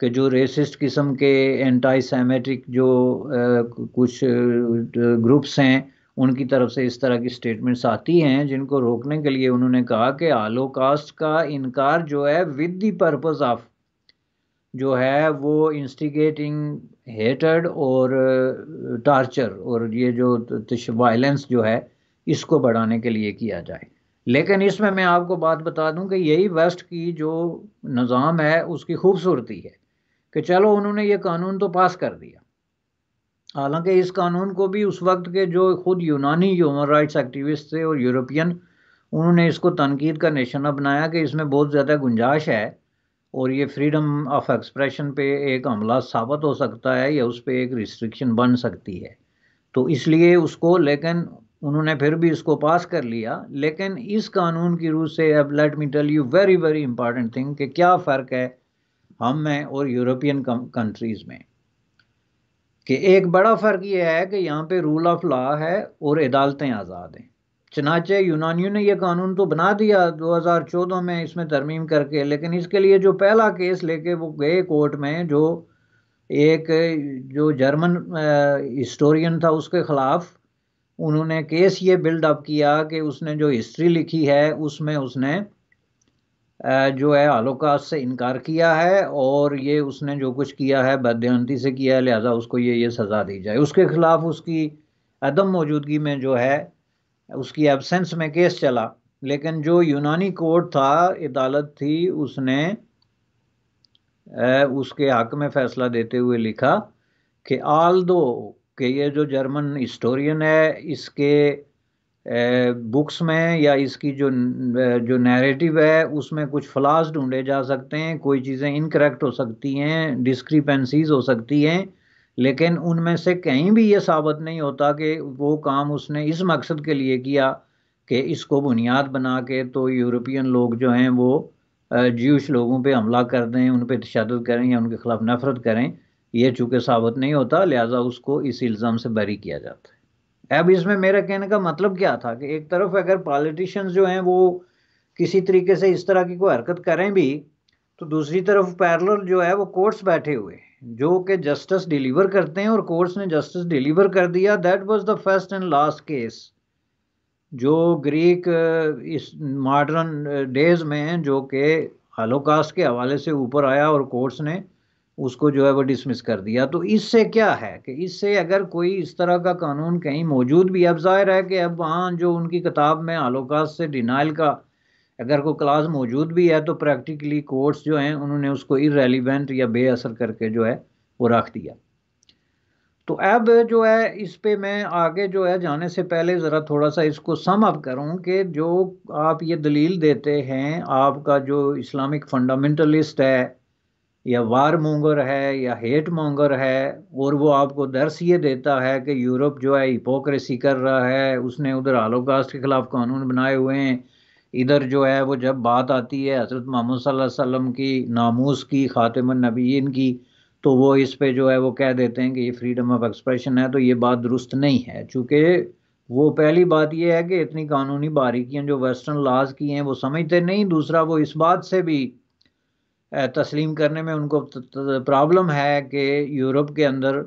कि जो रेसिस्ट किस्म के एंटी सेमेटिक जो आ, कुछ ग्रुप्स हैं उनकी तरफ से इस तरह की स्टेटमेंट्स आती हैं जिनको रोकने के लिए उन्होंने कहा कि आलोकास्ट का इनकार जो है विद द पर्पज़ ऑफ जो है वो इंस्टिगेटिंग हेटर्ड और टार्चर uh, और ये जो वायलेंस जो है इसको बढ़ाने के लिए किया जाए लेकिन इसमें मैं आपको बात बता दूं कि यही वेस्ट की जो निज़ाम है उसकी खूबसूरती है कि चलो उन्होंने ये कानून तो पास कर दिया हालांकि इस कानून को भी उस वक्त के जो खुद यूनानी ह्यूमन राइट्स एक्टिविस्ट थे और यूरोपियन उन्होंने इसको तनकीद का निशाना बनाया कि इसमें बहुत ज़्यादा गुंजाइश है और ये फ्रीडम ऑफ एक्सप्रेशन पे एक हमला साबित हो सकता है या उस पर एक रिस्ट्रिक्शन बन सकती है तो इसलिए उसको लेकिन उन्होंने फिर भी इसको पास कर लिया लेकिन इस कानून की रूह से अब let me tell you very very important thing कि क्या फ़र्क है हम में और यूरोपियन कंट्रीज़ में कि एक बड़ा फ़र्क यह है कि यहाँ पे रूल ऑफ लॉ है और अदालतें आज़ाद हैं चनाचे यूनानियों ने यह कानून तो बना दिया 2014 में इसमें तरमीम करके लेकिन इसके लिए जो पहला केस लेके वो गए कोर्ट में जो एक जो जर्मन हिस्टोरियन था उसके ख़िलाफ़ उन्होंने केस ये बिल्डअप किया कि उसने जो हिस्ट्री लिखी है उसमें उसने जो है आलोकास से इनकार किया है और ये उसने जो कुछ किया है बदयंती से किया है लिहाजा उसको ये ये सज़ा दी जाए उसके ख़िलाफ़ उसकी अदम मौजूदगी में जो है उसकी एबसेंस में केस चला लेकिन जो यूनानी कोर्ट था अदालत थी उसने उसके हक में फ़ैसला देते हुए लिखा कि आल दो कि ये जो जर्मन हिस्टोरियन है इसके बुक्स में या इसकी जो जो नैरेटिव है उसमें कुछ फ्लास ढूंढे जा सकते हैं कोई चीज़ें इनकरेक्ट हो सकती हैं डिस्क्रिपेंसीज हो सकती हैं लेकिन उनमें से कहीं भी ये साबित नहीं होता कि वो काम उसने इस मकसद के लिए किया कि इसको बुनियाद बना के तो यूरोपियन लोग जो हैं वो जूश लोगों पे हमला कर दें उन पर तशद करें या उनके ख़िलाफ़ नफ़रत करें ये चूँकि साबित नहीं होता लिहाजा उसको इस इल्ज़ाम से बरी किया जाता है अब इसमें मेरा कहने का मतलब क्या था कि एक तरफ अगर पॉलिटिशियंस जो हैं वो किसी तरीके से इस तरह की कोई हरकत करें भी तो दूसरी तरफ पैरल जो है वो कोर्ट्स बैठे हुए जो कि जस्टिस डिलीवर करते हैं और कोर्ट्स ने जस्टिस डिलीवर कर दिया that was the first and last case जो ग्रीक uh, इस मॉडर्न डेज uh, में जो कि हलोकास्ट के हवाले से ऊपर आया और कोर्ट्स ने उसको जो है वो डिसमिस कर दिया तो इससे क्या है कि इससे अगर कोई इस तरह का कानून कहीं मौजूद भी अब जाहिर है कि अब वहाँ जो उनकी किताब में आलोकात से डिनाइल का अगर कोई क्लास मौजूद भी है तो प्रैक्टिकली कोर्ट्स जो हैं उन्होंने उसको इरेलीवेंट या बेअसर करके जो है वो रख दिया तो अब जो है इस पर मैं आगे जो है जाने से पहले ज़रा थोड़ा सा इसको सम अप करूँ कि जो आप ये दलील देते हैं आपका जो इस्लामिक फंडामेंटलिस्ट है या वार मोंगर है या हेट मोंगर है और वो आपको दर्स ये देता है कि यूरोप जो है हिपोक्रेसी कर रहा है उसने उधर आलोकास्ट के ख़िलाफ़ कानून बनाए हुए हैं इधर जो है वो जब बात आती है हज़रत महमूद वसल्लम की नामूस की ख़ातमन नबीन की तो वो इस पे जो है वो कह देते हैं कि ये फ्रीडम ऑफ एक्सप्रेशन है तो ये बात दुरुस्त नहीं है चूँकि वो पहली बात यह है कि इतनी कानूनी बारीकियाँ जो वेस्टर्न लाज की हैं वो समझते नहीं दूसरा वो इस बात से भी तस्लीम करने में उनको प्रॉब्लम है कि यूरोप के अंदर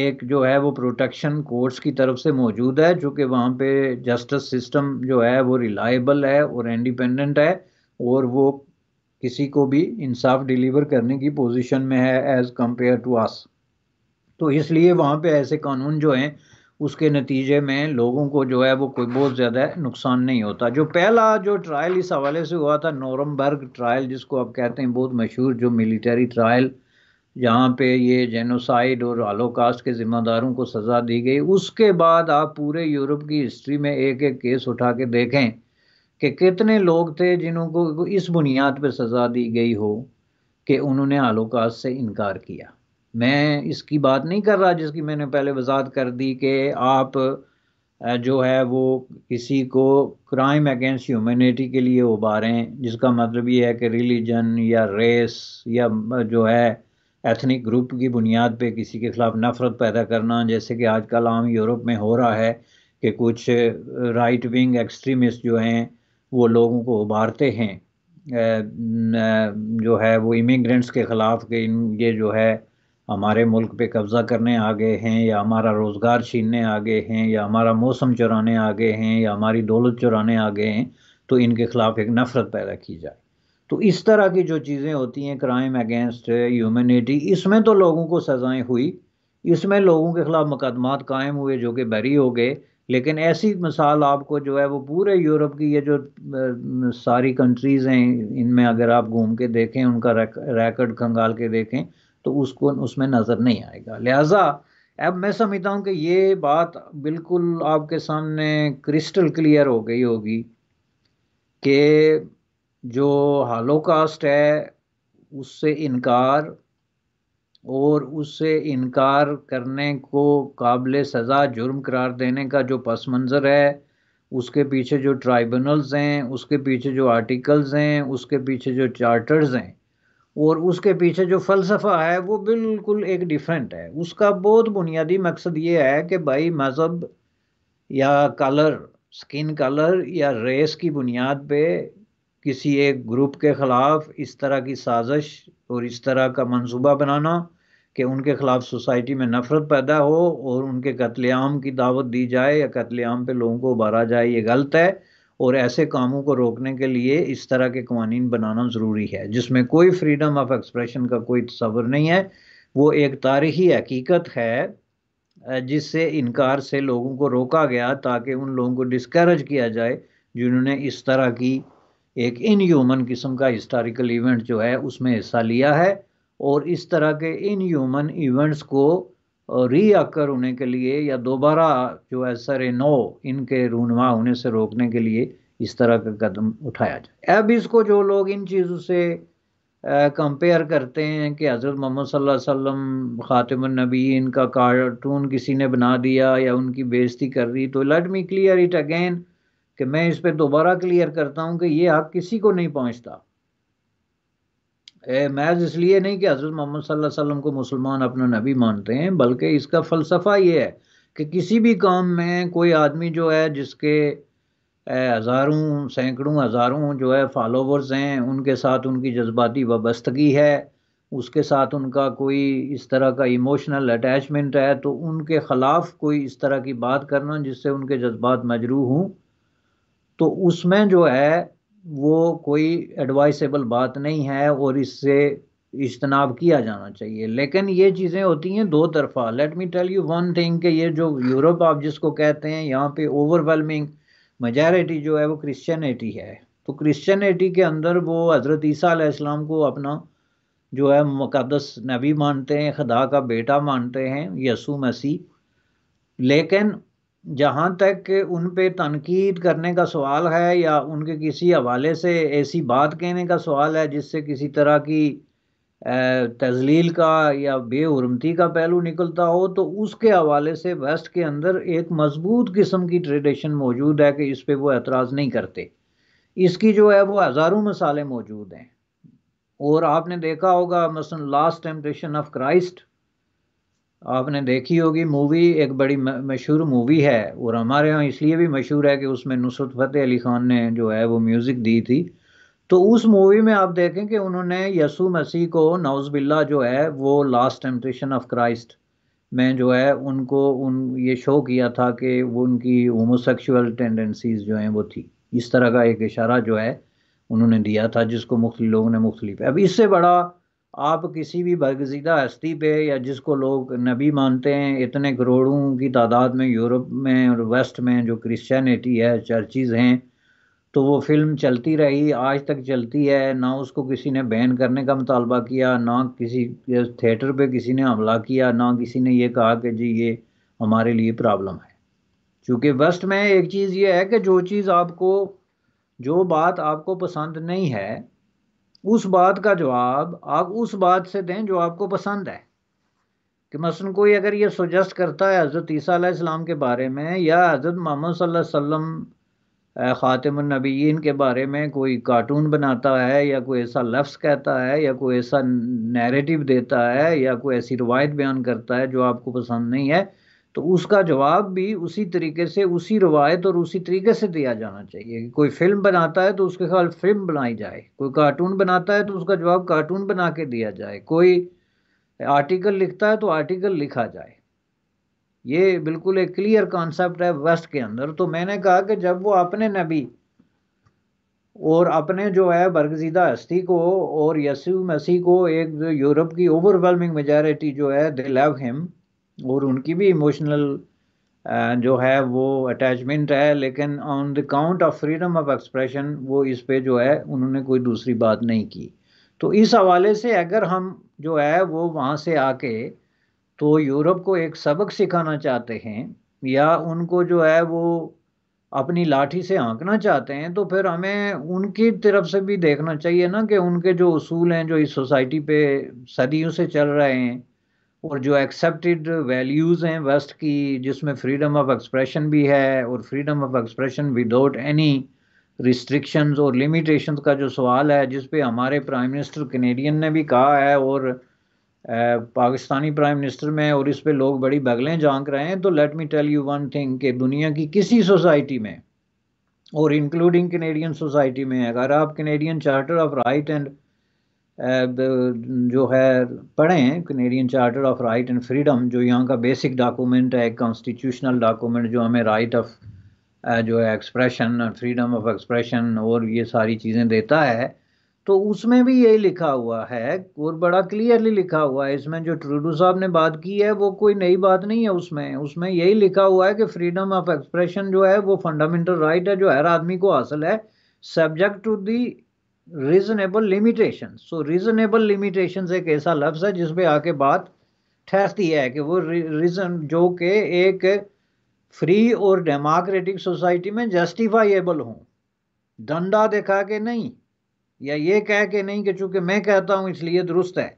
एक जो है वो प्रोटेक्शन कोर्ट्स की तरफ से मौजूद है कि वहाँ पे जस्टिस सिस्टम जो है वो रिलायबल है और इंडिपेंडेंट है और वो किसी को भी इंसाफ डिलीवर करने की पोजीशन में है एज़ कंपेयर टू आस तो इसलिए वहाँ पे ऐसे कानून जो हैं उसके नतीजे में लोगों को जो है वो कोई बहुत ज़्यादा नुकसान नहीं होता जो पहला जो ट्रायल इस हवाले से हुआ था नोरमबर्ग ट्रायल जिसको आप कहते हैं बहुत मशहूर जो मिलिट्री ट्रायल जहाँ पे ये जेनोसाइड और आलोकास्ट के ज़िम्मेदारों को सज़ा दी गई उसके बाद आप पूरे यूरोप की हिस्ट्री में एक एक केस उठा के देखें कि कितने लोग थे जिनको इस बुनियाद पर सज़ा दी गई हो कि उन्होंने आलोकास्ट से इनकार किया मैं इसकी बात नहीं कर रहा जिसकी मैंने पहले वजात कर दी कि आप जो है वो किसी को क्राइम अगेंस्ट ह्यूमनिटी के लिए उबारें जिसका मतलब ये है कि रिलीजन या रेस या जो है एथनिक ग्रुप की बुनियाद पे किसी के ख़िलाफ़ नफ़रत पैदा करना जैसे कि आजकल आम यूरोप में हो रहा है कि कुछ राइट विंग एक्सट्रीमिस्ट जो हैं वो लोगों को उबारते हैं जो है वो इमिग्रेंट्स के ख़िलाफ़ के इन ये जो है हमारे मुल्क पे कब्ज़ा करने आ गए हैं या हमारा रोज़गार छीनने आ गए हैं या हमारा मौसम चुराने आ गए हैं या हमारी दौलत चुराने आ गए हैं तो इनके ख़िलाफ़ एक नफ़रत पैदा की जाए तो इस तरह की जो चीज़ें होती हैं क्राइम अगेंस्ट ह्यूमनिटी इसमें तो लोगों को सज़ाएँ हुई इसमें लोगों के ख़िलाफ़ मुकदमात कायम हुए जो कि बरी हो गए लेकिन ऐसी मिसाल आपको जो है वो पूरे यूरोप की ये जो सारी कंट्रीज़ हैं इनमें अगर आप घूम के देखें उनका रैकर्ड खंगाल के देखें तो उसको उसमें नज़र नहीं आएगा लिहाजा अब मैं समझता हूँ कि ये बात बिल्कुल आपके सामने क्रिस्टल क्लियर हो गई होगी कि जो हालोकास्ट है उससे इनकार और उससे इनकार करने को काबिल सज़ा जुर्म करार देने का जो पस मंज़र है उसके पीछे जो ट्राइबूनल्स हैं उसके पीछे जो आर्टिकल्स हैं उसके पीछे जो चार्टर्स हैं और उसके पीछे जो फ़लसफ़ा है वो बिल्कुल एक डिफरेंट है उसका बहुत बुनियादी मकसद ये है कि भाई मज़हब या कलर स्किन कलर या रेस की बुनियाद पे किसी एक ग्रुप के ख़िलाफ़ इस तरह की साजिश और इस तरह का मंसूबा बनाना कि उनके ख़िलाफ़ सोसाइटी में नफ़रत पैदा हो और उनके कत्लेआम की दावत दी जाए या कत्लेआम पे लोगों को उबारा जाए ये गलत है और ऐसे कामों को रोकने के लिए इस तरह के कवानीन बनाना ज़रूरी है जिसमें कोई फ्रीडम ऑफ एक्सप्रेशन का कोई तस्वर नहीं है वो एक तारीखी हकीकत है जिससे इनकार से लोगों को रोका गया ताकि उन लोगों को डिस्करेज किया जाए जिन्होंने इस तरह की एक इनह्यूमन किस्म का हिस्टोरिकल इवेंट जो है उसमें हिस्सा लिया है और इस तरह के इन इवेंट्स को री रीअकर होने के लिए या दोबारा जो है सर ए नो इनके रूनमा होने से रोकने के लिए इस तरह का कदम उठाया जाए अब इसको जो लोग इन चीज़ों से कंपेयर करते हैं कि हज़रत मोहम्मद वसल्लम ख़ातिमनबी इनका कार्टून किसी ने बना दिया या उनकी बेइज्जती कर दी तो let me clear it again कि मैं इस पर दोबारा क्लियर करता हूँ कि ये हक किसी को नहीं पहुँचता महज इसलिए नहीं कि हज़रत मोहम्मद वसल्लम को मुसलमान अपना नबी मानते हैं बल्कि इसका फ़लसफ़ा ये है कि किसी भी काम में कोई आदमी जो है जिसके हज़ारों सैकड़ों हज़ारों जो है फॉलोवर्स हैं उनके साथ उनकी जज्बाती वाबस्तगी है उसके साथ उनका कोई इस तरह का इमोशनल अटैचमेंट है तो उनके ख़िलाफ़ कोई इस तरह की बात करना जिससे उनके जज्बात मजरू हों तो उसमें जो है वो कोई एडवाइसेबल बात नहीं है और इससे इजतनाब किया जाना चाहिए लेकिन ये चीज़ें होती हैं दो तरफा let me tell you one thing कि ये जो यूरोप आप जिसको कहते हैं यहाँ पे ओवरवेलमिंग मेजॉरिटी जो है वो क्रिश्चियनिटी है तो क्रिश्चियनिटी के अंदर वो हज़रत ईसा इस्लाम को अपना जो है मुकदस नबी मानते हैं खदा का बेटा मानते हैं यसु मसीह लेकिन जहाँ तक उन पर तनकीद करने का सवाल है या उनके किसी हवाले से ऐसी बात कहने का सवाल है जिससे किसी तरह की तजलील का या बेहरमती का पहलू निकलता हो तो उसके हवाले से वेस्ट के अंदर एक मजबूत किस्म की ट्रेडिशन मौजूद है कि इस पर वो एतराज़ नहीं करते इसकी जो है वो हज़ारों मसाले मौजूद हैं और आपने देखा होगा मसलन लास्ट टेम्पटेशन ऑफ क्राइस्ट आपने देखी होगी मूवी एक बड़ी मशहूर मूवी है और हमारे यहाँ इसलिए भी मशहूर है कि उसमें नुसरत फ़तेह अली ख़ान ने जो है वो म्यूज़िक दी थी तो उस मूवी में आप देखें कि उन्होंने यसु मसीह को नौज़ बिल्ला जो है वो लास्ट टेम्पटेशन ऑफ क्राइस्ट में जो है उनको उन ये शो किया था कि वो उनकी होमोसेक्सुअल टेंडेंसीज जो हैं वो थी इस तरह का एक इशारा जो है उन्होंने दिया था जिसको मुख्तलि लोगों ने मुख्तलिफ अब इससे बड़ा आप किसी भी बरगजीदा हस्ती पे या जिसको लोग नबी मानते हैं इतने करोड़ों की तादाद में यूरोप में और वेस्ट में जो क्रिश्चियनिटी है चर्चिज़ हैं तो वो फिल्म चलती रही आज तक चलती है ना उसको किसी ने बैन करने का मुतालबा किया ना किसी थिएटर पे किसी ने हमला किया ना किसी ने ये कहा कि जी ये हमारे लिए प्रॉब्लम है चूँकि वेस्ट में एक चीज़ ये है कि जो चीज़ आपको जो बात आपको पसंद नहीं है उस बात का जवाब आप उस बात से दें जो आपको पसंद है कि मसन कोई अगर ये सजेस्ट करता है हज़रत ईसा इस्लाम के बारे में या हज़रत मोहम्मद सल्लम ख़ातमनबीन के बारे में कोई कार्टून बनाता है या कोई ऐसा लफ्स कहता है या कोई ऐसा नैरेटिव देता है या कोई ऐसी रवायत बयान करता है जो आपको पसंद नहीं है तो उसका जवाब भी उसी तरीके से उसी रवायत और उसी तरीके से दिया जाना चाहिए कि कोई फिल्म बनाता है तो उसके ख्याल फिल्म बनाई जाए कोई कार्टून बनाता है तो उसका जवाब कार्टून बना के दिया जाए कोई आर्टिकल लिखता है तो आर्टिकल लिखा जाए ये बिल्कुल एक क्लियर कॉन्सेप्ट है वेस्ट के अंदर तो मैंने कहा कि जब वो अपने नबी और अपने जो है बरगजीदा हस्ती को और यसु मसीह को एक यूरोप की ओवरवेलमिंग मेजॉरिटी जो है दे लव हिम और उनकी भी इमोशनल जो है वो अटैचमेंट है लेकिन on the count of freedom of expression वो इस पे जो है उन्होंने कोई दूसरी बात नहीं की तो इस हवाले से अगर हम जो है वो वहाँ से आके तो यूरोप को एक सबक सिखाना चाहते हैं या उनको जो है वो अपनी लाठी से आंकना चाहते हैं तो फिर हमें उनकी तरफ से भी देखना चाहिए ना कि उनके जो असूल हैं जो इस सोसाइटी पे सदियों से चल रहे हैं और जो एक्सेप्टेड वैल्यूज़ हैं वेस्ट की जिसमें फ्रीडम ऑफ एक्सप्रेशन भी है और freedom of expression without any restrictions और लिमिटेशंस का जो सवाल है जिस पे हमारे प्राइम मिनिस्टर कनेडियन ने भी कहा है और पाकिस्तानी प्राइम मिनिस्टर में और इस पे लोग बड़ी बगलें झांक रहे हैं तो let me tell you one thing कि दुनिया की किसी सोसाइटी में और इंक्लूडिंग कनेडियन सोसाइटी में अगर आप Canadian charter of right and जो है पढ़ें Canadian charter of right and freedom जो यहाँ का बेसिक डॉक्यूमेंट है कॉन्स्टिट्यूशनल डॉक्यूमेंट जो हमें राइट ऑफ जो है एक्सप्रेशन फ्रीडम ऑफ एक्सप्रेशन और ये सारी चीज़ें देता है तो उसमें भी यही लिखा हुआ है और बड़ा क्लियरली लिखा हुआ है इसमें जो ट्रूडू साहब ने बात की है वो कोई नई बात नहीं है उसमें उसमें यही लिखा हुआ है कि फ्रीडम ऑफ एक्सप्रेशन जो है वो फंडामेंटल राइट है जो हर आदमी को हासिल है subject to the reasonable limitation so reasonable limitation एक ऐसा लफ्ज़ है जिसपे आके बात ठहरती है कि वो रीज़न जो के एक फ्री और डेमोक्रेटिक सोसाइटी में जस्टिफाइबल हों धंधा दिखा के नहीं या ये कह के नहीं कि चूंकि मैं कहता हूँ इसलिए दुरुस्त है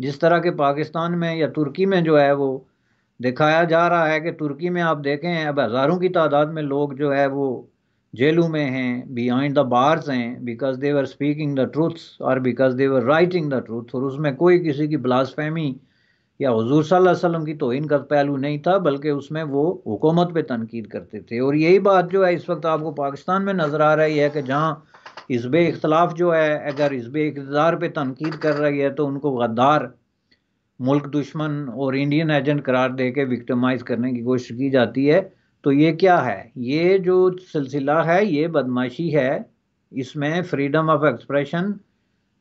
जिस तरह के पाकिस्तान में या तुर्की में जो है वो दिखाया जा रहा है कि तुर्की में आप देखें अब हज़ारों की तादाद में लोग जो है वो जेलों में हैं बियाइंड द बार्स हैं because they were speaking the truths और because they were writing the truth और उसमें कोई किसी की ब्लासफेमी या हजूर वसल्लम की तोहिन का पहलू नहीं था बल्कि उसमें वो हुकूमत पे तनकीद करते थे और यही बात जो है इस वक्त आपको पाकिस्तान में नज़र आ रही है कि जहाँ इसब इख्तलाफ जो है अगर इसब इकतदार पर तनकीद कर रही है तो उनको गद्दार मुल्क दुश्मन और इंडियन एजेंट करार दे के विक्टमाइज करने की कोशिश की जाती है तो ये क्या है ये जो सिलसिला है ये बदमाशी है इसमें फ्रीडम ऑफ एक्सप्रेशन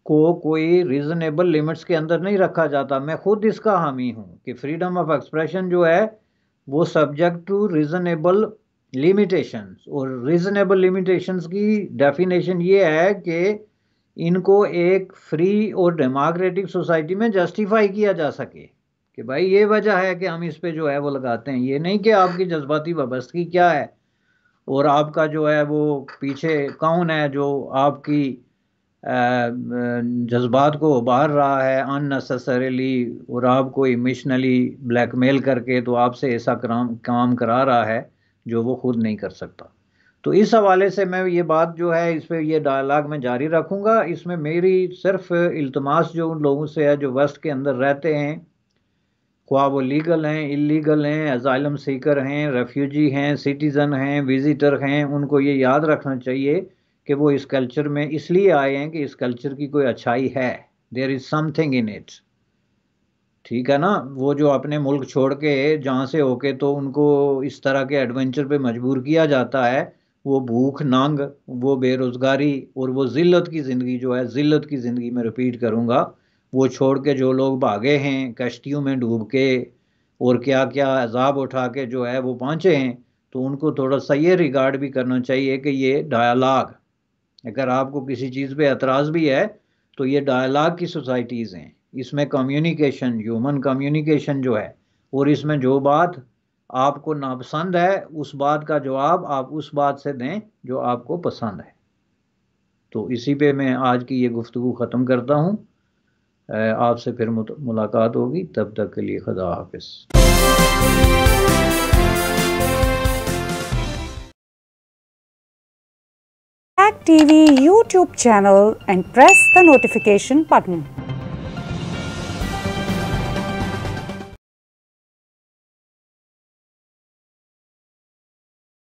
को कोई रीज़नेबल लिमिट्स के अंदर नहीं रखा जाता मैं खुद इसका हामी हूँ कि फ्रीडम ऑफ एक्सप्रेशन जो है वो सब्जेक्ट टू रीज़नेबल लिमिटेशंस और रीज़नेबल लिमिटेशंस की डेफिनेशन ये है कि इनको एक फ्री और डेमोक्रेटिक सोसाइटी में जस्टिफाई किया जा सके कि भाई ये वजह है कि हम इस पे जो है वो लगाते हैं ये नहीं कि आपकी जज्बाती वाबस्तगी क्या है और आपका जो है वो पीछे कौन है जो आपकी जज्बात को उबार रहा है अननेसेसरीली और आपको इमोशनली ब्लैकमेल करके तो आपसे ऐसा काम काम करा रहा है जो वो खुद नहीं कर सकता तो इस हवाले से मैं ये बात जो है इस पर यह डायलाग में जारी रखूँगा इसमें मेरी सिर्फ इल्तमास जो उन लोगों से है जो वस्त के अंदर रहते हैं ख्वाब वो लीगल हैं इलीगल हैं अजालम सीकर हैं रेफ्यूजी हैं सिटीज़न हैं विज़िटर हैं उनको ये याद रखना चाहिए कि वो इस कल्चर में इसलिए आए हैं कि इस कल्चर की कोई अच्छाई है there is something in it ठीक है ना वो जो अपने मुल्क छोड़ के जहाँ से होके तो उनको इस तरह के एडवेंचर पे मजबूर किया जाता है वो भूख नांग वो बेरोज़गारी और वो ज़िल्लत की ज़िंदगी जो है ज़िल्लत की ज़िंदगी में रिपीट करूँगा वो छोड़ के जो लोग भागे हैं कश्तियों में डूब के और क्या क्या अजाब उठा के जो है वो पहुँचे हैं तो उनको थोड़ा सा ये रिगार्ड भी करना चाहिए कि ये डायलाग अगर आपको किसी चीज़ पे एतराज़ भी है तो ये डायलाग की सोसाइटीज़ हैं इसमें कम्युनिकेशन ह्यूमन कम्युनिकेशन जो है और इसमें जो बात आपको नापसंद है उस बात का जवाब आप उस बात से दें जो आपको पसंद है तो इसी पे मैं आज की ये गुफ्तु ख़त्म करता हूँ आपसे फिर मुलाकात होगी तब तक के लिए खुदा हाफिज TV YouTube channel and press the notification button